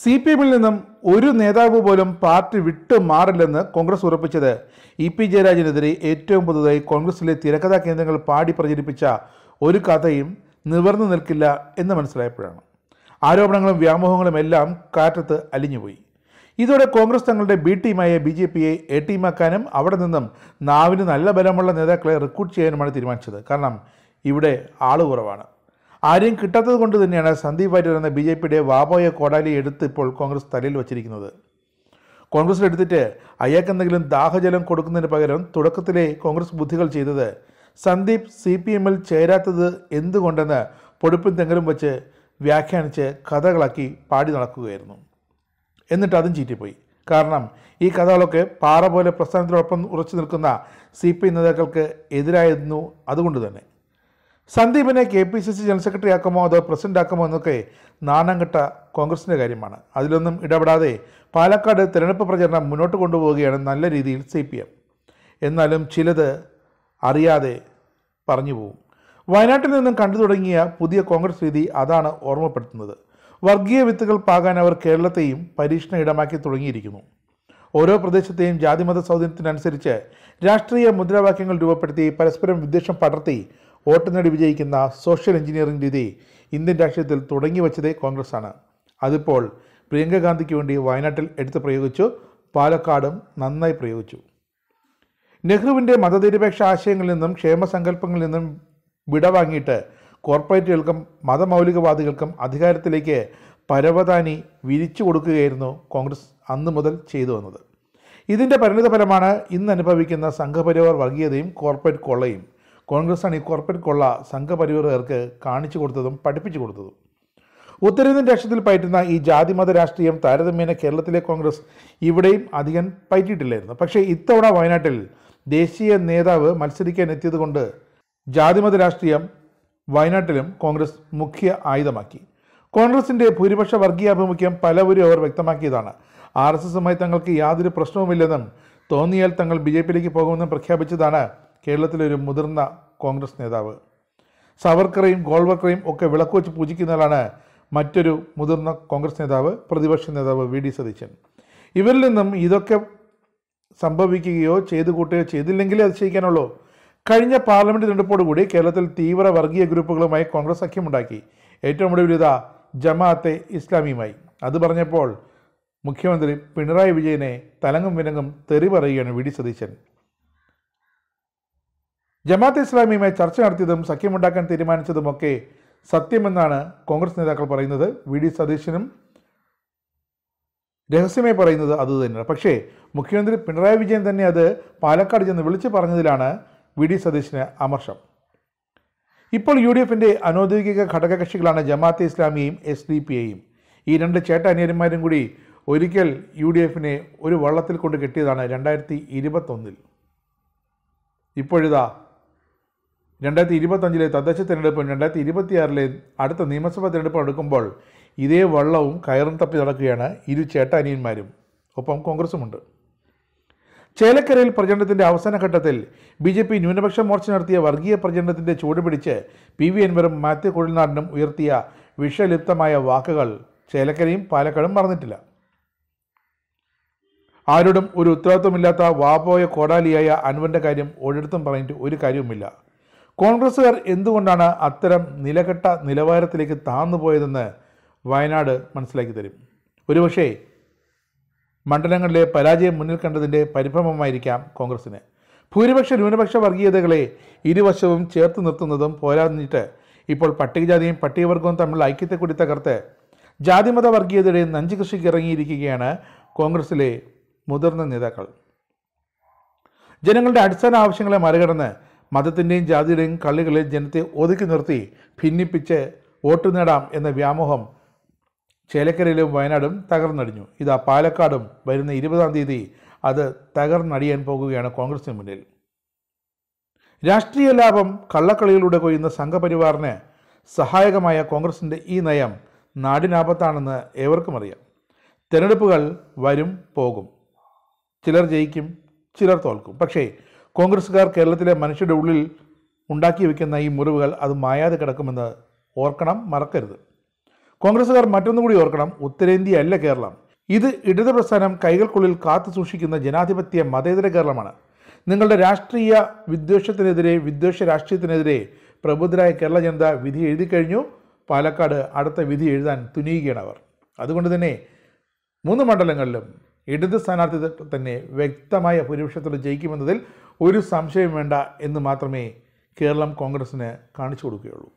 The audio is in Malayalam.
സി പി എമ്മിൽ നിന്നും ഒരു നേതാവ് പോലും പാർട്ടി വിട്ടു മാറില്ലെന്ന് കോൺഗ്രസ് ഉറപ്പിച്ചത് ഇ പി ജയരാജനെതിരെ ഏറ്റവും പുതുതായി കോൺഗ്രസിലെ തിരക്കഥാ കേന്ദ്രങ്ങൾ പാടി പ്രചരിപ്പിച്ച ഒരു കഥയും നിവർന്നു നിൽക്കില്ല എന്ന് മനസ്സിലായപ്പോഴാണ് ആരോപണങ്ങളും വ്യാമോഹങ്ങളും എല്ലാം കാറ്റത്ത് അലിഞ്ഞുപോയി ഇതോടെ കോൺഗ്രസ് തങ്ങളുടെ ബി ടീമായ ബി ജെ പിയെ എ ടീമാക്കാനും അവിടെ നിന്നും നാവിന് നല്ല ബലമുള്ള നേതാക്കളെ റിക്രൂട്ട് ചെയ്യാനുമാണ് തീരുമാനിച്ചത് കാരണം ഇവിടെ ആളുകുറവാണ് കുറവാണ് ആരെയും കിട്ടാത്തത് കൊണ്ട് തന്നെയാണ് സന്ദീപ് വാര്യർ എന്ന ബി ജെ പിയുടെ വാബോയ കോടാലി എടുത്ത് ഇപ്പോൾ കോൺഗ്രസ് തലയിൽ വച്ചിരിക്കുന്നത് കോൺഗ്രസിൽ എടുത്തിട്ട് അയാൾക്ക് എന്തെങ്കിലും ദാഹജലം കൊടുക്കുന്നതിന് പകരം തുടക്കത്തിലെ കോൺഗ്രസ് ബുദ്ധികൾ ചെയ്തത് സന്ദീപ് സി പി എമ്മിൽ ചേരാത്തത് എന്തുകൊണ്ടെന്ന് പൊടുപ്പിൻ തെങ്ങലും വച്ച് വ്യാഖ്യാനിച്ച് കഥകളാക്കി പാടി നടക്കുകയായിരുന്നു എന്നിട്ട് അതും ചീറ്റിപ്പോയി കാരണം ഈ കഥകളൊക്കെ പാറ പോലെ പ്രസ്ഥാനത്തിനോടൊപ്പം ഉറച്ചു നിൽക്കുന്ന സി പി നേതാക്കൾക്ക് എതിരായിരുന്നു അതുകൊണ്ട് തന്നെ സന്ദീപിനെ K P C C general secretary ആക്കുമോ അതോ പ്രസിഡന്റ് ആക്കുമോ എന്നൊക്കെ നാണം കെട്ട കോൺഗ്രസിൻ്റെ കാര്യമാണ് അതിലൊന്നും ഇടപെടാതെ പാലക്കാട് തിരഞ്ഞെടുപ്പ് പ്രചരണം മുന്നോട്ട് കൊണ്ടുപോവുകയാണ് നല്ല രീതിയിൽ സി പി എം എന്നാലും ചിലത് അറിയാതെ പറഞ്ഞു പോകും വയനാട്ടിൽ നിന്നും കണ്ടു തുടങ്ങിയ പുതിയ കോൺഗ്രസ് രീതി അതാണ് ഓർമ്മപ്പെടുത്തുന്നത് വർഗീയ വിത്തുകൾ പാകാൻ അവർ കേരളത്തെയും പരീക്ഷണ ഇടമാക്കി തുടങ്ങിയിരിക്കുന്നു ഓരോ പ്രദേശത്തെയും ജാതിമത സ്വാധീനത്തിനനുസരിച്ച് രാഷ്ട്രീയ മുദ്രാവാക്യങ്ങൾ രൂപപ്പെടുത്തി പരസ്പരം വിദ്വേഷം പടർത്തി വോട്ട് നേടി വിജയിക്കുന്ന സോഷ്യൽ എഞ്ചിനീയറിംഗ് രീതി ഇന്ത്യൻ രാഷ്ട്രീയത്തിൽ തുടങ്ങി വച്ചതേ കോൺഗ്രസ്സാണ് അതിപ്പോൾ പ്രിയങ്ക ഗാന്ധിക്ക് വേണ്ടി വയനാട്ടിൽ എടുത്ത് പ്രയോഗിച്ചു പാലക്കാടും നന്നായി പ്രയോഗിച്ചു നെഹ്റുവിൻ്റെ മതനിരപേക്ഷ ആശയങ്ങളിൽ നിന്നും ക്ഷേമസങ്കല്പങ്ങളിൽ നിന്നും വിടവാങ്ങിയിട്ട് കോർപ്പറേറ്റുകൾക്കും മതമൗലികവാദികൾക്കും അധികാരത്തിലേക്ക് പരവതാനി വിരിച്ചു കൊടുക്കുകയായിരുന്നു കോൺഗ്രസ് അന്നു മുതൽ ചെയ്തു വന്നത് ഇതിൻ്റെ ഫലമാണ് ഇന്ന് അനുഭവിക്കുന്ന സംഘപരിവാർ വർഗീയതയും കോർപ്പറേറ്റ് കൊള്ളയും ആണ് ഈ കോർപ്പറേറ്റ് കൊള്ള സംഘപരിവാറുകാർക്ക് കാണിച്ചു കൊടുത്തതും പഠിപ്പിച്ചു കൊടുത്തതും ഉത്തരേന്ത്യൻ രാഷ്ട്രത്തിൽ പയറ്റുന്ന ഈ ജാതിമത രാഷ്ട്രീയം താരതമ്യേന കേരളത്തിലെ കോൺഗ്രസ് ഇവിടെയും അധികം പയറ്റിയിട്ടില്ലായിരുന്നു പക്ഷേ ഇത്തവണ വയനാട്ടിൽ ദേശീയ നേതാവ് മത്സരിക്കാൻ എത്തിയതുകൊണ്ട് ജാതിമത രാഷ്ട്രീയം വയനാട്ടിലും കോൺഗ്രസ് മുഖ്യ ആയുധമാക്കി കോൺഗ്രസിൻ്റെ ഭൂരിപക്ഷ വർഗീയാഭിമുഖ്യം പലവരും അവർ വ്യക്തമാക്കിയതാണ് ആർ എസ് എസുമായി തങ്ങൾക്ക് യാതൊരു പ്രശ്നവുമില്ലെന്നും തോന്നിയാൽ തങ്ങൾ ബി ജെ പിയിലേക്ക് പോകുമെന്നും പ്രഖ്യാപിച്ചതാണ് കേരളത്തിലെ ഒരു മുതിർന്ന കോൺഗ്രസ് നേതാവ് സവർക്കറേയും ഗോൾവർക്കറേയും ഒക്കെ വിളക്കുവെച്ച് പൂജിക്കുന്നതാണ് മറ്റൊരു മുതിർന്ന കോൺഗ്രസ് നേതാവ് പ്രതിപക്ഷ നേതാവ് വി ഡി സതീശൻ ഇവരിൽ നിന്നും ഇതൊക്കെ സംഭവിക്കുകയോ ചെയ്തു കൂട്ടുകയോ ചെയ്തില്ലെങ്കിലേ അതിശയിക്കാനുള്ളൂ കഴിഞ്ഞ പാർലമെൻറ്റ് തിരഞ്ഞെടുപ്പോടുകൂടി കേരളത്തിൽ തീവ്ര വർഗീയ ഗ്രൂപ്പുകളുമായി കോൺഗ്രസ് സഖ്യമുണ്ടാക്കി ഏറ്റവും ഒടുവിൽ ഇതാ ജമാഅത്തെ ഇസ്ലാമിയുമായി അത് പറഞ്ഞപ്പോൾ മുഖ്യമന്ത്രി പിണറായി വിജയനെ തലങ്ങും വിനങ്ങും തെറി പറയുകയാണ് വി ഡി സതീശൻ ജമാഅത്ത് ഇസ്ലാമിയുമായി ചർച്ച നടത്തിയതും സഖ്യമുണ്ടാക്കാൻ തീരുമാനിച്ചതുമൊക്കെ സത്യമെന്നാണ് കോൺഗ്രസ് നേതാക്കൾ പറയുന്നത് വി ഡി സതീശനും രഹസ്യമായി പറയുന്നത് അത് തന്നെയാണ് പക്ഷേ മുഖ്യമന്ത്രി പിണറായി വിജയൻ തന്നെ അത് പാലക്കാട് ചെന്ന് വിളിച്ചു പറഞ്ഞതിലാണ് വി ഡി സതീശന് അമർഷം ഇപ്പോൾ യു ഡി എഫിൻ്റെ അനൗദ്യോഗിക ഘടകകക്ഷികളാണ് ജമാഅത്തെ ഇസ്ലാമിയെയും എസ് ഡി പി എയും ഈ രണ്ട് അനിയന്മാരും കൂടി ഒരിക്കൽ യു ഡി എഫിനെ ഒരു വള്ളത്തിൽ കൊണ്ട് കെട്ടിയതാണ് രണ്ടായിരത്തി ഇരുപത്തൊന്നിൽ ഇപ്പോഴിതാ രണ്ടായിരത്തി ഇരുപത്തഞ്ചിലെ തദ്ദേശ തിരഞ്ഞെടുപ്പും രണ്ടായിരത്തി ഇരുപത്തിയാറിലെ അടുത്ത നിയമസഭാ തിരഞ്ഞെടുപ്പ് അടുക്കുമ്പോൾ ഇതേ വള്ളവും കയറും തപ്പി നടക്കുകയാണ് ഇരു ചേട്ടാനിയന്മാരും ഒപ്പം കോൺഗ്രസുമുണ്ട് ചേലക്കരയിൽ പ്രചരണത്തിൻ്റെ അവസാന ഘട്ടത്തിൽ ബി ജെ പി ന്യൂനപക്ഷ മോർച്ച നടത്തിയ വർഗീയ പ്രചരണത്തിൻ്റെ ചൂട് പിടിച്ച് പി വി എൻവറും മാത്യു കുഴൽനാടിനും ഉയർത്തിയ വിഷലിപ്തമായ വാക്കുകൾ ചേലക്കരയും പാലക്കാടും മറന്നിട്ടില്ല ആരോടും ഒരു ഉത്തരവാദിത്വമില്ലാത്ത വാപോയ കോടാലിയായ അൻവന്റെ കാര്യം ഒരിടത്തും പറഞ്ഞിട്ട് ഒരു കാര്യവുമില്ല കോൺഗ്രസ്സുകാർ എന്തുകൊണ്ടാണ് അത്തരം നിലകെട്ട നിലവാരത്തിലേക്ക് പോയതെന്ന് വയനാട് മനസ്സിലാക്കി തരും ഒരുപക്ഷേ മണ്ഡലങ്ങളിലെ പരാജയം മുന്നിൽ കണ്ടതിൻ്റെ പരിഭ്രമമായിരിക്കാം കോൺഗ്രസിന് ഭൂരിപക്ഷ ന്യൂനപക്ഷ വർഗീയതകളെ ഇരുവശവും ചേർത്ത് നിർത്തുന്നതും പോരാഞ്ഞിട്ട് ഇപ്പോൾ പട്ടികജാതിയും പട്ടികവർഗവും തമ്മിലുള്ള ഐക്യത്തെ കൂടി തകർത്ത് ജാതിമത വർഗീയതയുടെ നഞ്ചു കൃഷിക്ക് ഇറങ്ങിയിരിക്കുകയാണ് കോൺഗ്രസിലെ മുതിർന്ന നേതാക്കൾ ജനങ്ങളുടെ അടിസ്ഥാന ആവശ്യങ്ങളെ മറികടന്ന് മതത്തിൻ്റെയും ജാതിയുടെയും കള്ളികളിൽ ജനത്തെ ഒതുക്കി നിർത്തി ഭിന്നിപ്പിച്ച് വോട്ട് നേടാം എന്ന വ്യാമോഹം ചേലക്കരയിലും വയനാടും തകർന്നടിഞ്ഞു ഇതാ പാലക്കാടും വരുന്ന ഇരുപതാം തീയതി അത് തകർന്നടിയാൻ പോകുകയാണ് കോൺഗ്രസിന് മുന്നിൽ രാഷ്ട്രീയ ലാഭം കള്ളക്കളിയിലൂടെ കൊയ്യുന്ന സംഘപരിവാറിന് സഹായകമായ കോൺഗ്രസിൻ്റെ ഈ നയം നാടിനാപത്താണെന്ന് ഏവർക്കും അറിയാം തിരഞ്ഞെടുപ്പുകൾ വരും പോകും ചിലർ ജയിക്കും ചിലർ തോൽക്കും പക്ഷേ കോൺഗ്രസ്സുകാർ കേരളത്തിലെ മനുഷ്യരുടെ ഉള്ളിൽ ഉണ്ടാക്കി വയ്ക്കുന്ന ഈ മുറിവുകൾ അത് മായാതെ കിടക്കുമെന്ന് ഓർക്കണം മറക്കരുത് കോൺഗ്രസ്സുകാർ മറ്റൊന്നുകൂടി ഓർക്കണം ഉത്തരേന്ത്യയല്ല കേരളം ഇത് ഇടത് പ്രസ്ഥാനം കൈകൾക്കുള്ളിൽ കാത്തു സൂക്ഷിക്കുന്ന ജനാധിപത്യ മതേതര കേരളമാണ് നിങ്ങളുടെ രാഷ്ട്രീയ വിദ്വേഷത്തിനെതിരെ വിദ്വേഷ രാഷ്ട്രീയത്തിനെതിരെ പ്രബുദ്ധരായ കേരള ജനത വിധി എഴുതി കഴിഞ്ഞു പാലക്കാട് അടുത്ത വിധി എഴുതാൻ തുനിയുകയാണ് അവർ അതുകൊണ്ട് തന്നെ മൂന്ന് മണ്ഡലങ്ങളിലും ഇടത് സ്ഥാനാർത്ഥി തന്നെ വ്യക്തമായ ഭൂരിപക്ഷത്തോടെ ജയിക്കുമെന്നതിൽ ഒരു സംശയം വേണ്ട എന്ന് മാത്രമേ കേരളം കോൺഗ്രസ്സിന് കാണിച്ചു കൊടുക്കുകയുള്ളൂ